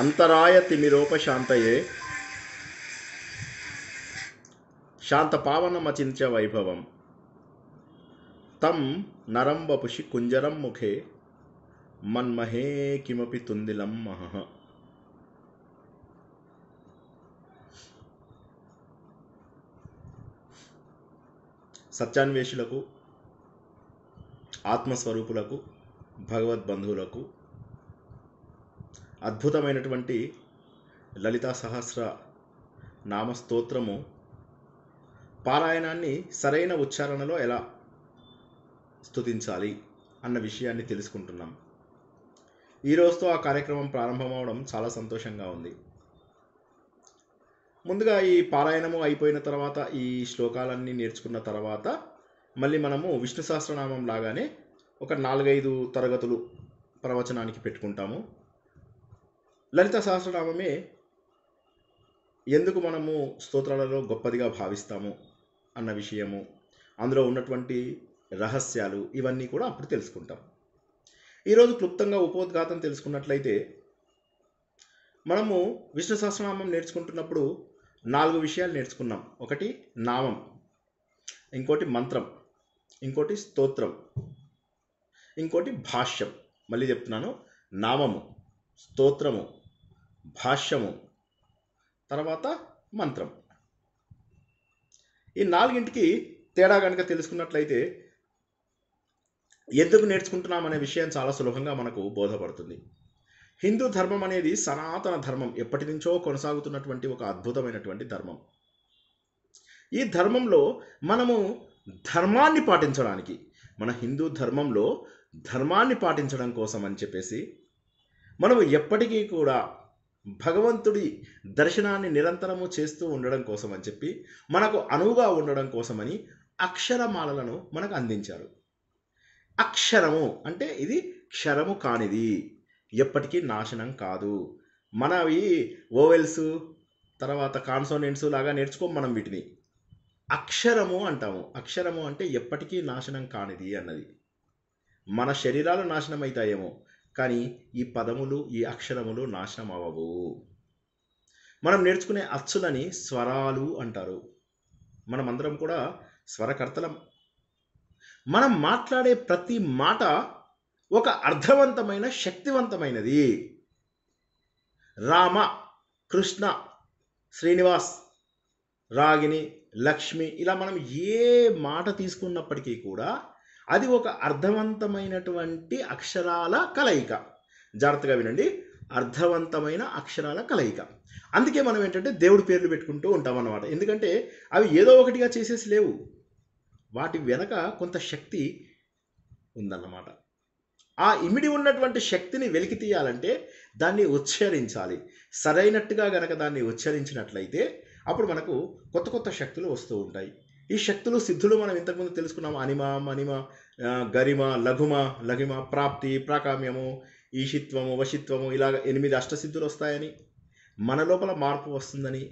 అంతరాయ తిమిరోపశాంతయే శాంత పావనమచించ వైభవం తం నరం వపుషి కుంజరం ముఖే మన్మహే కిమపి తుందిలం మహ సత్యాన్వేషులకు ఆత్మస్వరూపులకు భగవద్బంధువులకు బంధువులకు అద్భుతమైనటువంటి లలితా సహస్ర నామస్తోత్రము పారాయణాన్ని సరైన ఉచ్చారణలో ఎలా స్థుతించాలి అన్న విషయాన్ని తెలుసుకుంటున్నాం ఈరోజుతో ఆ కార్యక్రమం ప్రారంభమవడం చాలా సంతోషంగా ఉంది ముందుగా ఈ పారాయణము అయిపోయిన తర్వాత ఈ శ్లోకాలన్నీ నేర్చుకున్న తర్వాత మళ్ళీ మనము విష్ణు సహస్రనామం లాగానే ఒక నాలుగైదు తరగతులు ప్రవచనానికి పెట్టుకుంటాము లలిత సహస్రనామమే ఎందుకు మనము స్తోత్రాలలో గొప్పదిగా భావిస్తాము అన్న విషయము అందులో ఉన్నటువంటి రహస్యాలు ఇవన్నీ కూడా అప్పుడు తెలుసుకుంటాం ఈరోజు క్లుప్తంగా ఉపోద్ఘాతం తెలుసుకున్నట్లయితే మనము విష్ణు సహస్రనామం నేర్చుకుంటున్నప్పుడు నాలుగు విషయాలు నేర్చుకున్నాం ఒకటి నామం ఇంకోటి మంత్రం ఇంకోటి స్తోత్రం ఇంకోటి భాష్యం మళ్ళీ చెప్తున్నాను నామము స్తోత్రము భాష్యము తర్వాత మంత్రం ఈ నాలుగింటికి తేడా కనుక తెలుసుకున్నట్లయితే ఎందుకు నేర్చుకుంటున్నామనే విషయం చాలా సులభంగా మనకు బోధపడుతుంది హిందూ ధర్మం అనేది సనాతన ధర్మం ఎప్పటి నుంచో కొనసాగుతున్నటువంటి ఒక అద్భుతమైనటువంటి ధర్మం ఈ ధర్మంలో మనము ధర్మాన్ని పాటించడానికి మన హిందూ ధర్మంలో ధర్మాన్ని పాటించడం కోసం అని చెప్పేసి మనము ఎప్పటికీ కూడా భగవంతుడి దర్శనాన్ని నిరంతరము చేస్తూ ఉండడం కోసం అని చెప్పి మనకు అనువుగా ఉండడం కోసమని అక్షరమాలలను మనకు అందించారు అక్షరము అంటే ఇది క్షరము కానిది ఎప్పటికీ నాశనం కాదు మనవి ఓవెల్స్ తర్వాత కాన్సోనెంట్స్ లాగా నేర్చుకోం మనం వీటిని అక్షరము అంటాము అక్షరము అంటే ఎప్పటికీ నాశనం కానిది అన్నది మన శరీరాలు నాశనం అవుతాయేమో కానీ ఈ పదములు ఈ అక్షరములు నాశనం అవ్వవు మనం నేర్చుకునే అచ్చులని స్వరాలు అంటారు మనమందరం కూడా స్వరకర్తలం మనం మాట్లాడే ప్రతి మాట ఒక అర్థవంతమైన శక్తివంతమైనది రామ కృష్ణ శ్రీనివాస్ రాగిని లక్ష్మి ఇలా మనం ఏ మాట తీసుకున్నప్పటికీ కూడా అది ఒక అర్థవంతమైనటువంటి అక్షరాల కలయిక జాగ్రత్తగా వినండి అర్థవంతమైన అక్షరాల కలయిక అందుకే మనం ఏంటంటే దేవుడి పేర్లు పెట్టుకుంటూ ఉంటాం అన్నమాట ఎందుకంటే అవి ఏదో ఒకటిగా చేసేసి లేవు వాటి వెనక కొంత శక్తి ఉందన్నమాట ఆ ఇమిడి ఉన్నటువంటి శక్తిని వెలికి తీయాలంటే దాన్ని ఉచ్చరించాలి సరైనట్టుగా గనక దాన్ని ఉచ్చరించినట్లయితే అప్పుడు మనకు కొత్త కొత్త శక్తులు వస్తూ ఉంటాయి ఈ శక్తులు సిద్ధులు మనం ఇంతకుముందు తెలుసుకున్నాం అనిమ మనిమ గరిమ లఘుమ లఘిమ ప్రాప్తి ప్రాకామ్యము ఈషిత్వము వశిత్వము ఇలాగ ఎనిమిది అష్టసిద్ధులు వస్తాయని మన లోపల మార్పు వస్తుందని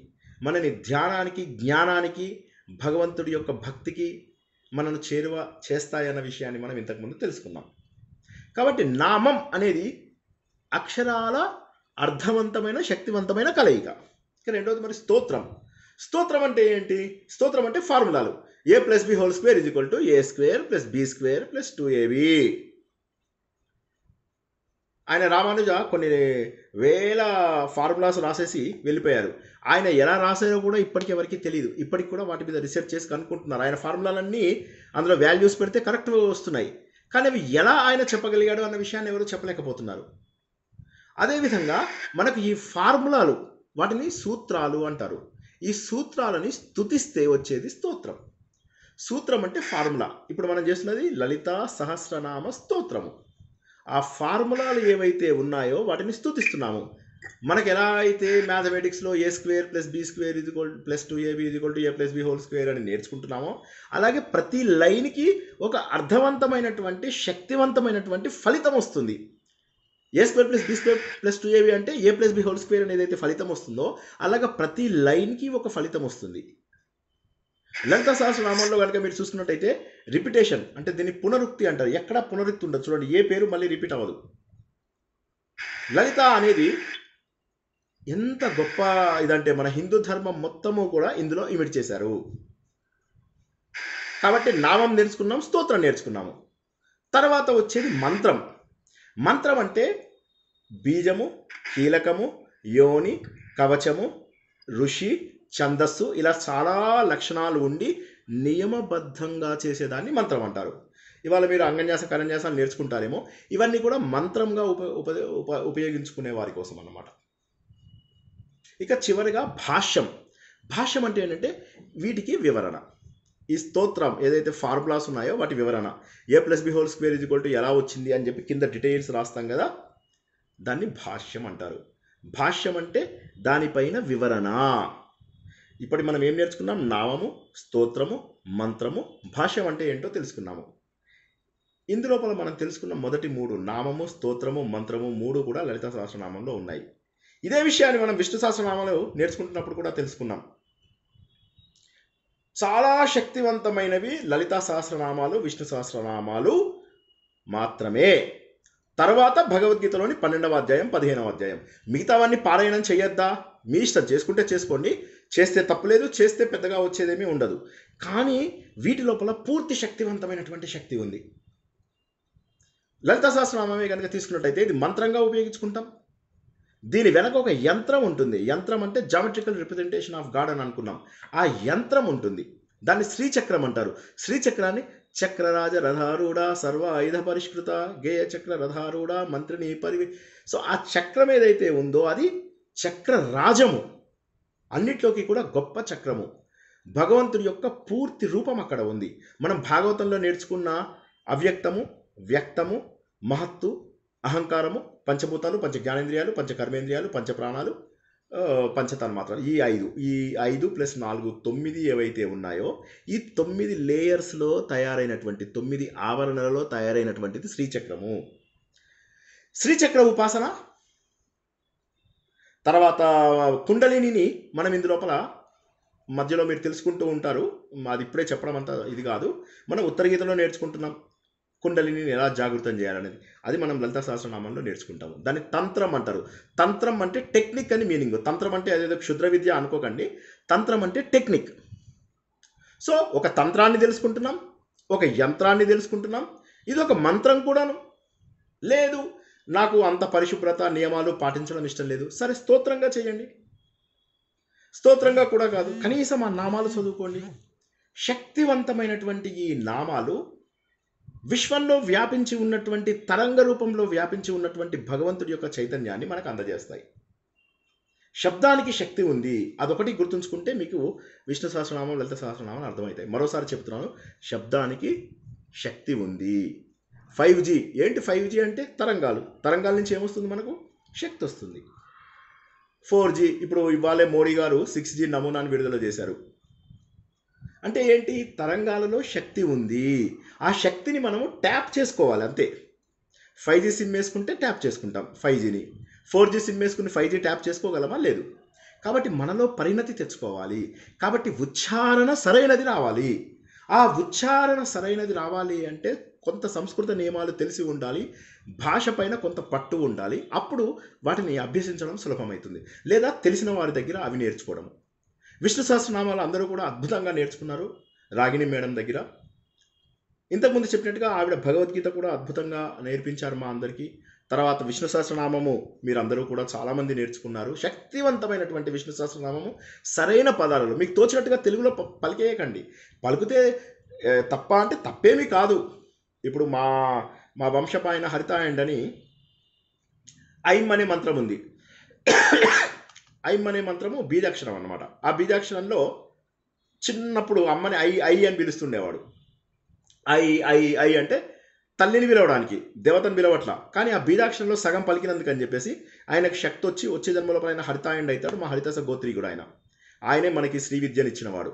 మనని ధ్యానానికి జ్ఞానానికి భగవంతుడి యొక్క భక్తికి మనను చేరువ చేస్తాయన్న విషయాన్ని మనం ఇంతకుముందు తెలుసుకున్నాం కాబట్టి నామం అనేది అక్షరాల అర్థవంతమైన శక్తివంతమైన కలయిక ఇక రెండవది మరి స్తోత్రం స్తోత్రం అంటే ఏంటి స్తోత్రం అంటే ఫార్ములాలు A plus B whole square is equal to A square plus B square plus two ఏవి ఆయన రామానుజ కొన్ని వేల ఫార్ములాస్ రాసేసి వెళ్ళిపోయారు ఆయన ఎలా రాసారో కూడా ఇప్పటికెవరికి తెలియదు ఇప్పటికి కూడా వాటి మీద రీసెర్చ్ చేసి కనుక్కుంటున్నారు ఆయన ఫార్ములాలన్నీ అందులో వాల్యూస్ పెడితే కరెక్ట్ వస్తున్నాయి కానీ అవి ఎలా ఆయన చెప్పగలిగాడు అన్న విషయాన్ని ఎవరు చెప్పలేకపోతున్నారు అదేవిధంగా మనకు ఈ ఫార్ములాలు వాటిని సూత్రాలు అంటారు ఈ సూత్రాలని స్థుతిస్తే వచ్చేది స్తోత్రం సూత్రం అంటే ఫార్ములా ఇప్పుడు మనం చేస్తున్నది లలిత సహస్రనామ స్తోత్రము ఆ ఫార్ములాలు ఏవైతే ఉన్నాయో వాటిని స్థుతిస్తున్నాము మనకు ఎలా అయితే మ్యాథమెటిక్స్లో A square plus B square ఇది ప్లస్ టూ ఏబి ఇది గోల్డ్ A plus B whole square అని నేర్చుకుంటున్నామో అలాగే ప్రతి లైన్కి ఒక అర్థవంతమైనటువంటి శక్తివంతమైనటువంటి ఫలితం వస్తుంది A square plus B square plus two AB అంటే A plus B whole square అనేది అయితే ఫలితం వస్తుందో అలాగ ప్రతి లైన్కి ఒక ఫలితం వస్తుంది లలిత నామంలో కనుక మీరు చూసుకున్నట్టయితే రిపిటేషన్ అంటే దీన్ని పునరుక్తి అంటారు ఎక్కడ పునరుక్తి ఉండదు చూడండి ఏ పేరు మళ్ళీ రిపీట్ అవ్వదు లలిత అనేది ఎంత గొప్ప ఇదంటే మన హిందూ ధర్మం మొత్తము కూడా ఇందులో ఇమిడి చేశారు కాబట్టి నామం నేర్చుకున్నాం స్తోత్రం నేర్చుకున్నాము తర్వాత వచ్చేది మంత్రం మంత్రం అంటే బీజము కీలకము యోని కవచము ఋషి ఛందస్సు ఇలా చాలా లక్షణాలు ఉండి నియమబద్ధంగా చేసేదాన్ని మంత్రం అంటారు ఇవాళ మీరు అంగన్యాస కరన్యాసం నేర్చుకుంటారేమో ఇవన్నీ కూడా మంత్రంగా ఉప ఉప ఉప ఉపయోగించుకునే వారి కోసం అన్నమాట ఇక చివరిగా భాష్యం భాష్యం అంటే ఏంటంటే వీటికి వివరణ ఈ స్తోత్రం ఏదైతే ఫార్ములాస్ ఉన్నాయో వాటి వివరణ A plus B whole square is ఎలా వచ్చింది అని చెప్పి కింద డీటెయిల్స్ రాస్తాం కదా దాన్ని భాష్యం అంటారు భాష్యం అంటే దానిపైన వివరణ ఇప్పటి మనం ఏం నేర్చుకున్నాం నామము స్తోత్రము మంత్రము భాష్యం అంటే ఏంటో తెలుసుకున్నాము ఇందులోపల మనం తెలుసుకున్న మొదటి మూడు నామము స్తోత్రము మంత్రము మూడు కూడా లలిత సహస్రనామంలో ఉన్నాయి ఇదే విషయాన్ని మనం విష్ణు సహస్రనామంలో నేర్చుకుంటున్నప్పుడు కూడా తెలుసుకున్నాం చాలా శక్తివంతమైనవి లలితా సహస్రనామాలు విష్ణు సహస్రనామాలు మాత్రమే తర్వాత భగవద్గీతలోని పన్నెండవ అధ్యాయం పదిహేనవ అధ్యాయం మిగతావన్నీ పారాయణం చేయొద్దా మీ ఇష్టం చేసుకుంటే చేసుకోండి చేస్తే తప్పులేదు చేస్తే పెద్దగా వచ్చేదేమీ ఉండదు కానీ వీటి లోపల పూర్తి శక్తివంతమైనటువంటి శక్తి ఉంది లలితా సహస్రనామే కనుక తీసుకున్నట్టయితే ఇది మంత్రంగా ఉపయోగించుకుంటాం దీని వెనక ఒక యంత్రం ఉంటుంది యంత్రం అంటే జామెట్రికల్ రిప్రజెంటేషన్ ఆఫ్ గాడ్ అని అనుకున్నాం ఆ యంత్రం ఉంటుంది దాన్ని శ్రీచక్రం అంటారు శ్రీచక్రాన్ని చక్రరాజ రథారూఢ సర్వ ఆయుధ పరిష్కృత గేయ చక్ర రథారూఢ మంత్రిని పరి సో ఆ చక్రం ఏదైతే ఉందో అది చక్ర అన్నిట్లోకి కూడా గొప్ప చక్రము భగవంతుడి యొక్క పూర్తి రూపం అక్కడ ఉంది మనం భాగవతంలో నేర్చుకున్న అవ్యక్తము వ్యక్తము మహత్తు అహంకారము పంచభూతాలు పంచ జ్ఞానేంద్రియాలు పంచ కర్మేంద్రియాలు పంచ ప్రాణాలు మాత్రం ఈ ఐదు ఈ ఐదు ప్లస్ నాలుగు తొమ్మిది ఏవైతే ఉన్నాయో ఈ తొమ్మిది లేయర్స్లో తయారైనటువంటి తొమ్మిది ఆవరణలలో తయారైనటువంటిది శ్రీచక్రము శ్రీచక్ర ఉపాసన తర్వాత కుండలినిని మనం ఇందు లోపల మధ్యలో మీరు తెలుసుకుంటూ ఉంటారు అది ఇప్పుడే చెప్పడం అంత ఇది కాదు మనం ఉత్తర గీతలో నేర్చుకుంటున్నాం కుండలిని ఎలా జాగృతం చేయాలనేది అది మనం లలిత సహస్రనామంలో నేర్చుకుంటాము దాన్ని తంత్రం అంటారు తంత్రం అంటే టెక్నిక్ అని మీనింగ్ తంత్రం అంటే అదేదో క్షుద్ర విద్య అనుకోకండి తంత్రం అంటే టెక్నిక్ సో ఒక తంత్రాన్ని తెలుసుకుంటున్నాం ఒక యంత్రాన్ని తెలుసుకుంటున్నాం ఇది ఒక మంత్రం కూడాను లేదు నాకు అంత పరిశుభ్రత నియమాలు పాటించడం ఇష్టం లేదు సరే స్తోత్రంగా చేయండి స్తోత్రంగా కూడా కాదు కనీసం ఆ నామాలు చదువుకోండి శక్తివంతమైనటువంటి ఈ నామాలు విశ్వంలో వ్యాపించి ఉన్నటువంటి తరంగ రూపంలో వ్యాపించి ఉన్నటువంటి భగవంతుడి యొక్క చైతన్యాన్ని మనకు అందజేస్తాయి శబ్దానికి శక్తి ఉంది అదొకటి గుర్తుంచుకుంటే మీకు విష్ణు సహస్రనామం లలిత సహస్రనామం అర్థమవుతాయి మరోసారి చెప్తున్నాను శబ్దానికి శక్తి ఉంది ఫైవ్ జీ ఏంటి ఫైవ్ జీ అంటే తరంగాలు తరంగాల నుంచి ఏమొస్తుంది మనకు శక్తి వస్తుంది ఫోర్ జీ ఇప్పుడు ఇవాళే మోడీ గారు సిక్స్ జీ నమూనాను విడుదల చేశారు అంటే ఏంటి తరంగాలలో శక్తి ఉంది ఆ శక్తిని మనము ట్యాప్ చేసుకోవాలి అంతే ఫైవ్ జీ సిమ్ వేసుకుంటే ట్యాప్ చేసుకుంటాం ఫైవ్ జీని ఫోర్ జీ సిమ్ వేసుకుని ఫైవ్ జీ ట్యాప్ చేసుకోగలమా లేదు కాబట్టి మనలో పరిణతి తెచ్చుకోవాలి కాబట్టి ఉచ్చారణ సరైనది రావాలి ఆ ఉచ్చారణ సరైనది రావాలి అంటే కొంత సంస్కృత నియమాలు తెలిసి ఉండాలి భాష పైన కొంత పట్టు ఉండాలి అప్పుడు వాటిని అభ్యసించడం సులభమవుతుంది లేదా తెలిసిన వారి దగ్గర అవి నేర్చుకోవడం విష్ణు సహస్రనామాలు అందరూ కూడా అద్భుతంగా నేర్చుకున్నారు రాగిణి మేడం దగ్గర ఇంతకుముందు చెప్పినట్టుగా ఆవిడ భగవద్గీత కూడా అద్భుతంగా నేర్పించారు మా అందరికీ తర్వాత విష్ణు సహస్రనామము మీరందరూ కూడా చాలామంది నేర్చుకున్నారు శక్తివంతమైనటువంటి విష్ణు సహస్రనామము సరైన పదాలలో మీకు తోచినట్టుగా తెలుగులో పలికేయకండి పలికితే తప్ప అంటే తప్పేమీ కాదు ఇప్పుడు మా మా వంశపాయన హరితాయండని అని అనే మంత్రం ఉంది ఐమ్ అనే మంత్రము బీజాక్షరం అనమాట ఆ బీజాక్షరంలో చిన్నప్పుడు అమ్మని ఐ ఐ అని పిలుస్తుండేవాడు ఐ ఐ ఐ అంటే తల్లిని పిలవడానికి దేవతను పిలవట్ల కానీ ఆ బీజాక్షరంలో సగం పలికినందుకు అని చెప్పేసి ఆయనకు శక్తి వచ్చి వచ్చే జన్మలో ఆయన హరితాయుడు అవుతాడు మా హరితాస గోత్రీకుడు ఆయన ఆయనే మనకి శ్రీ విద్యను ఇచ్చినవాడు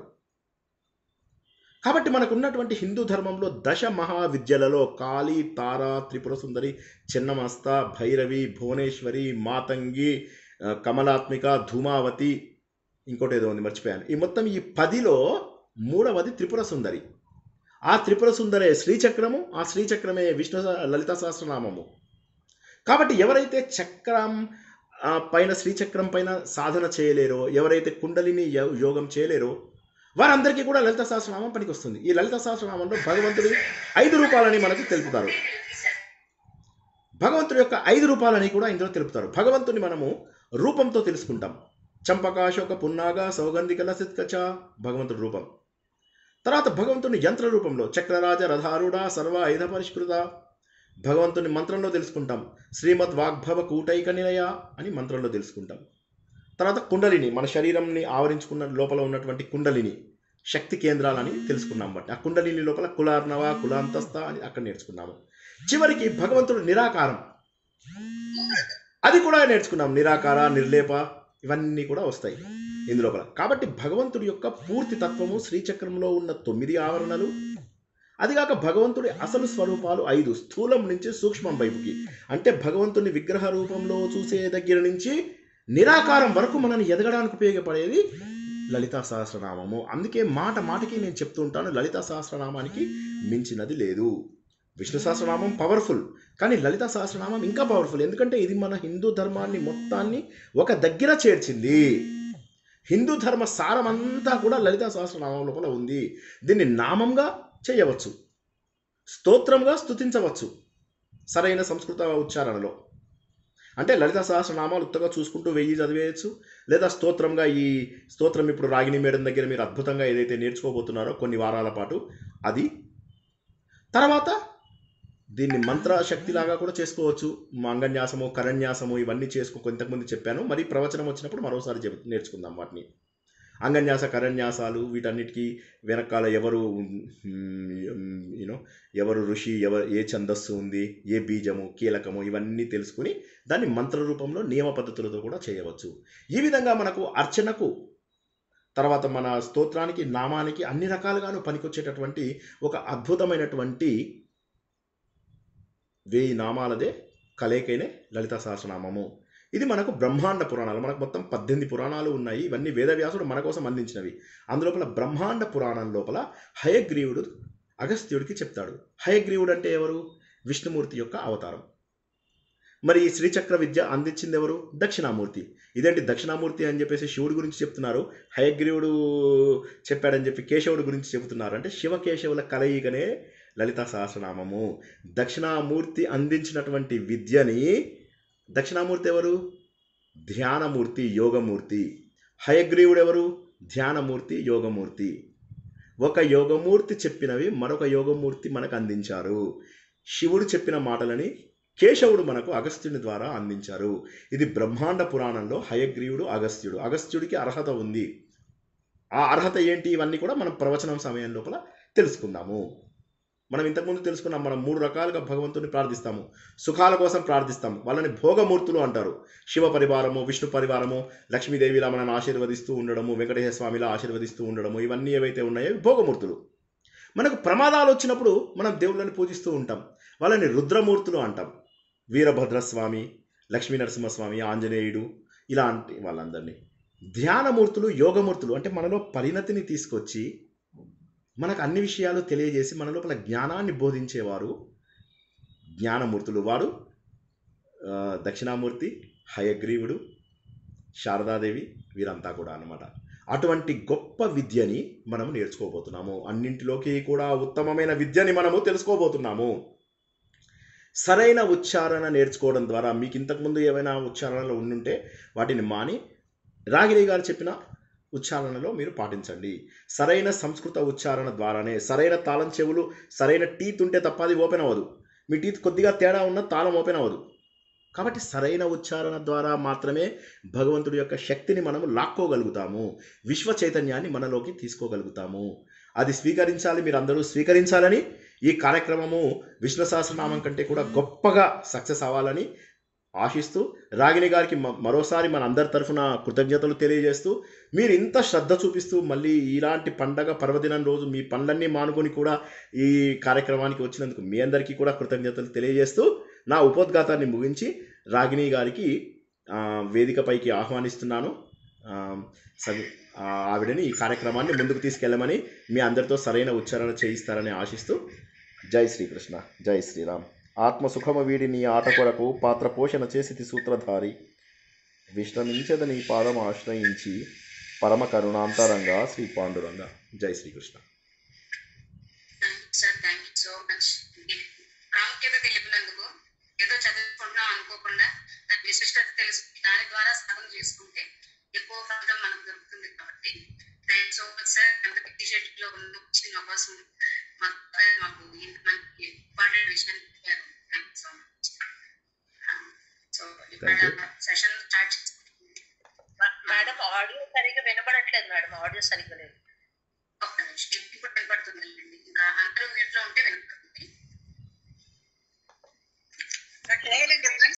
కాబట్టి మనకున్నటువంటి హిందూ ధర్మంలో దశ మహావిద్యలలో కాళీ తార త్రిపుర సుందరి చిన్నమస్త భైరవి భువనేశ్వరి మాతంగి కమలాత్మిక ధూమావతి ఇంకోటి ఏదో ఉంది మర్చిపోయాను ఈ మొత్తం ఈ పదిలో మూడవది త్రిపుర సుందరి ఆ త్రిపుర సుందరే శ్రీచక్రము ఆ శ్రీచక్రమే విష్ణు లలిత సహస్రనామము కాబట్టి ఎవరైతే చక్రం పైన శ్రీచక్రం పైన సాధన చేయలేరో ఎవరైతే కుండలిని యోగం చేయలేరో వారందరికీ కూడా లలిత సహస్రనామం పనికొస్తుంది ఈ లలిత సహస్రనామంలో భగవంతుడి ఐదు రూపాలని మనకు తెలుపుతారు భగవంతుడి యొక్క ఐదు రూపాలని కూడా ఇందులో తెలుపుతారు భగవంతుని మనము రూపంతో తెలుసుకుంటాం చంపకాశోక పున్నాగ సౌగంధికల సిత్కచ భగవంతుడి రూపం తర్వాత భగవంతుని యంత్ర రూపంలో చక్రరాజ రథారుడ సర్వ ఆయుధ పరిష్కృత భగవంతుని మంత్రంలో తెలుసుకుంటాం శ్రీమద్ వాగ్భవ కూటైక నిలయ అని మంత్రంలో తెలుసుకుంటాం తర్వాత కుండలిని మన శరీరంని ఆవరించుకున్న లోపల ఉన్నటువంటి కుండలిని శక్తి కేంద్రాలని తెలుసుకున్నాం బట్టి ఆ కుండలిని లోపల కులార్నవ కులాంతస్థ అని అక్కడ నేర్చుకున్నాము చివరికి భగవంతుడు నిరాకారం అది కూడా నేర్చుకున్నాం నిరాకార నిర్లేప ఇవన్నీ కూడా వస్తాయి ఇందులోపల కాబట్టి భగవంతుడి యొక్క పూర్తి తత్వము శ్రీచక్రంలో ఉన్న తొమ్మిది ఆవరణలు అదిగాక భగవంతుడి అసలు స్వరూపాలు ఐదు స్థూలం నుంచి సూక్ష్మం వైపుకి అంటే భగవంతుడిని విగ్రహ రూపంలో చూసే దగ్గర నుంచి నిరాకారం వరకు మనని ఎదగడానికి ఉపయోగపడేది లలితా సహస్రనామము అందుకే మాట మాటకి నేను చెప్తుంటాను లలితా సహస్రనామానికి మించినది లేదు విష్ణు సహస్రనామం పవర్ఫుల్ కానీ లలిత సహస్రనామం ఇంకా పవర్ఫుల్ ఎందుకంటే ఇది మన హిందూ ధర్మాన్ని మొత్తాన్ని ఒక దగ్గర చేర్చింది హిందూ ధర్మ సారం అంతా కూడా లలిత సహస్రనామం లోపల ఉంది దీన్ని నామంగా చేయవచ్చు స్తోత్రంగా స్థుతించవచ్చు సరైన సంస్కృత ఉచ్చారణలో అంటే లలిత సహస్రనామాలు ఉత్తగా చూసుకుంటూ వెయ్యి చదివేయచ్చు లేదా స్తోత్రంగా ఈ స్తోత్రం ఇప్పుడు రాగిణి మేడం దగ్గర మీరు అద్భుతంగా ఏదైతే నేర్చుకోబోతున్నారో కొన్ని వారాల పాటు అది తర్వాత దీన్ని మంత్రశక్తిలాగా కూడా చేసుకోవచ్చు మంగన్యాసము కరన్యాసము ఇవన్నీ చేసుకో ఇంతకుముందు చెప్పాను మరి ప్రవచనం వచ్చినప్పుడు మరోసారి చెప్ నేర్చుకుందాం వాటిని అంగన్యాస కరణ్యాసాలు వీటన్నిటికీ వెనకాల ఎవరు యూనో ఎవరు ఋషి ఎవరు ఏ ఛందస్సు ఉంది ఏ బీజము కీలకము ఇవన్నీ తెలుసుకుని దాన్ని మంత్ర రూపంలో నియమ పద్ధతులతో కూడా చేయవచ్చు ఈ విధంగా మనకు అర్చనకు తర్వాత మన స్తోత్రానికి నామానికి అన్ని రకాలుగాను పనికొచ్చేటటువంటి ఒక అద్భుతమైనటువంటి వేయి నామాలదే కలయికైనే లలిత సహస్రనామము ఇది మనకు బ్రహ్మాండ పురాణాలు మనకు మొత్తం పద్దెనిమిది పురాణాలు ఉన్నాయి ఇవన్నీ వేదవ్యాసుడు మన కోసం అందించినవి అందులోపల బ్రహ్మాండ పురాణం లోపల హయగ్రీవుడు అగస్త్యుడికి చెప్తాడు హయగ్రీవుడు అంటే ఎవరు విష్ణుమూర్తి యొక్క అవతారం మరి ఈ శ్రీచక్ర విద్య అందించింది ఎవరు దక్షిణామూర్తి ఇదేంటి దక్షిణామూర్తి అని చెప్పేసి శివుడి గురించి చెప్తున్నారు హయగ్రీవుడు చెప్పాడని చెప్పి కేశవుడి గురించి చెబుతున్నారు అంటే శివకేశవుల కలయికనే లలిత సహస్రనామము దక్షిణామూర్తి అందించినటువంటి విద్యని దక్షిణామూర్తి ఎవరు ధ్యానమూర్తి యోగమూర్తి హయగ్రీవుడు ఎవరు ధ్యానమూర్తి యోగమూర్తి ఒక యోగమూర్తి చెప్పినవి మరొక యోగమూర్తి మనకు అందించారు శివుడు చెప్పిన మాటలని కేశవుడు మనకు అగస్త్యుని ద్వారా అందించారు ఇది బ్రహ్మాండ పురాణంలో హయగ్రీవుడు అగస్త్యుడు అగస్త్యుడికి అర్హత ఉంది ఆ అర్హత ఏంటి ఇవన్నీ కూడా మనం ప్రవచనం సమయం లోపల తెలుసుకుందాము మనం ఇంతకుముందు తెలుసుకున్నాం మనం మూడు రకాలుగా భగవంతుని ప్రార్థిస్తాము సుఖాల కోసం ప్రార్థిస్తాము వాళ్ళని భోగమూర్తులు అంటారు శివ పరివారము విష్ణు పరివారము లక్ష్మీదేవిలా మనల్ని ఆశీర్వదిస్తూ ఉండడము వెంకటేశ్వర స్వామిలా ఆశీర్వదిస్తూ ఉండడము ఇవన్నీ ఏవైతే ఉన్నాయో భోగమూర్తులు మనకు ప్రమాదాలు వచ్చినప్పుడు మనం దేవుళ్ళని పూజిస్తూ ఉంటాం వాళ్ళని రుద్రమూర్తులు అంటాం వీరభద్రస్వామి లక్ష్మీ నరసింహస్వామి ఆంజనేయుడు ఇలాంటి వాళ్ళందరినీ ధ్యానమూర్తులు యోగమూర్తులు అంటే మనలో పరిణతిని తీసుకొచ్చి మనకు అన్ని విషయాలు తెలియజేసి మన లోపల జ్ఞానాన్ని బోధించేవారు జ్ఞానమూర్తులు వారు దక్షిణామూర్తి హయగ్రీవుడు శారదాదేవి వీరంతా కూడా అనమాట అటువంటి గొప్ప విద్యని మనము నేర్చుకోబోతున్నాము అన్నింటిలోకి కూడా ఉత్తమమైన విద్యని మనము తెలుసుకోబోతున్నాము సరైన ఉచ్చారణ నేర్చుకోవడం ద్వారా మీకు ఇంతకుముందు ఏమైనా ఉచ్చారణలు ఉండుంటే వాటిని మాని రాగిరి గారు చెప్పిన ఉచ్చారణలో మీరు పాటించండి సరైన సంస్కృత ఉచ్చారణ ద్వారానే సరైన తాళం చెవులు సరైన టీత్ ఉంటే తప్ప అది ఓపెన్ అవ్వదు మీ టీత్ కొద్దిగా తేడా ఉన్న తాళం ఓపెన్ అవ్వదు కాబట్టి సరైన ఉచ్చారణ ద్వారా మాత్రమే భగవంతుడి యొక్క శక్తిని మనము లాక్కోగలుగుతాము విశ్వ చైతన్యాన్ని మనలోకి తీసుకోగలుగుతాము అది స్వీకరించాలి మీరు అందరూ స్వీకరించాలని ఈ కార్యక్రమము విష్ణు సహస్రనామం కంటే కూడా గొప్పగా సక్సెస్ అవ్వాలని ఆశిస్తూ రాగిణి గారికి మరోసారి మన అందరి తరఫున కృతజ్ఞతలు తెలియజేస్తూ మీరు ఇంత శ్రద్ధ చూపిస్తూ మళ్ళీ ఇలాంటి పండగ పర్వదినం రోజు మీ పనులన్నీ మానుకొని కూడా ఈ కార్యక్రమానికి వచ్చినందుకు మీ అందరికీ కూడా కృతజ్ఞతలు తెలియజేస్తూ నా ఉపోద్ఘాతాన్ని ముగించి రాగిణి గారికి వేదికపైకి ఆహ్వానిస్తున్నాను ఆవిడని ఈ కార్యక్రమాన్ని ముందుకు తీసుకెళ్ళమని మీ అందరితో సరైన ఉచ్చారణ చేయిస్తారని ఆశిస్తూ జై శ్రీకృష్ణ జై శ్రీరామ్ ఆత్మసుఖము వీడి నీ ఆట కొరకు పాత్ర పోషణ చేసి సూత్రధారి విశ్రమించద నీ పాదం ఆశ్రయించి పరమ కరుణాంతరంగా శ్రీ పాండురంగ జై శ్రీకృష్ణ విశిష్టత తెలుసు దాని ద్వారా చేసుకుంటే ఎక్కువ మనకు దొరుకుతుంది కాబట్టి సో మచ్ సార్ పెద్ద అవకాశం ఇంపార్టెంట్ విషయం సో మచ్ సో ఇప్పుడు సెషన్ ఆడియో సరిగ్గా వినబడట్లేదు మేడం ఆడియో సరిగ్గా లేదు ఒక్క నిమిషం ఇప్పుడు వినపడుతుంది ఇంకా అందరూ నెట్లో ఉంటే వినపడుతుంది